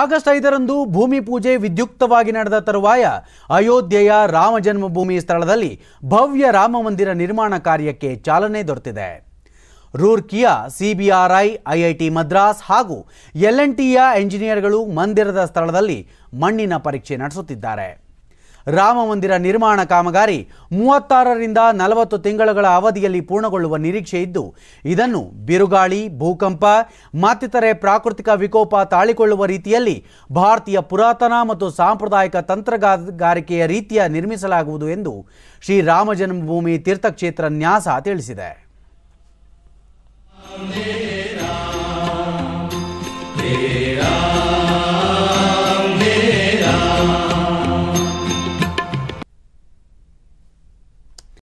August ಐದರಂದು ಭೂಮಿ ಪೂಜೆ ವಿದ್ಯುಕ್ತವಾಗಿ ನಡೆದ ತರುವಾಯ ಅಯೋಧ್ಯೆಯ ರಾಮ ಜನ್ಮಭೂಮಿ ಸ್ಥಳದಲ್ಲಿ ಭವ್ಯ ರಾಮ ಮಂದಿರ ನಿರ್ಮಾಣ ಕಾರ್ಯಕ್ಕೆ ಚಾಲನೆ ದೊರೆತಿದೆ ರೂರ್ಕಿಯಾ ಸಿಬಿಆರ್ಐ ಐಐಟಿ ಮದ್ರಾಸ್ ಹಾಗೂ ಎಲ್ ಟಿಯ ಎಂಜಿನಿಯರ್ಗಳು ಮಂದಿರದ ಸ್ಥಳದಲ್ಲಿ ಮಣ್ಣಿನ ಪರೀಕ್ಷೆ ನಡೆಸುತ್ತಿದ್ದಾರೆ ರಾಮಮಂದಿರ ನಿರ್ಮಾಣ ಕಾಮಗಾರಿ ಮೂವತ್ತಾರರಿಂದ ನಲವತ್ತು ತಿಂಗಳುಗಳ ಅವಧಿಯಲ್ಲಿ ಪೂರ್ಣಗೊಳ್ಳುವ ನಿರೀಕ್ಷೆ ಇದ್ದು ಇದನ್ನು ಬಿರುಗಾಳಿ ಭೂಕಂಪ ಮತ್ತಿತರೆ ಪ್ರಾಕೃತಿಕ ವಿಕೋಪ ತಾಳಿಕೊಳ್ಳುವ ರೀತಿಯಲ್ಲಿ ಭಾರತೀಯ ಪುರಾತನ ಮತ್ತು ಸಾಂಪ್ರದಾಯಿಕ ತಂತ್ರಗಾರಿಕೆಯ ರೀತಿಯ ನಿರ್ಮಿಸಲಾಗುವುದು ಎಂದು ಶ್ರೀರಾಮ ಜನ್ಮಭೂಮಿ ತೀರ್ಥಕ್ಷೇತ್ರ ನ್ಯಾಸ ತಿಳಿಸಿದೆ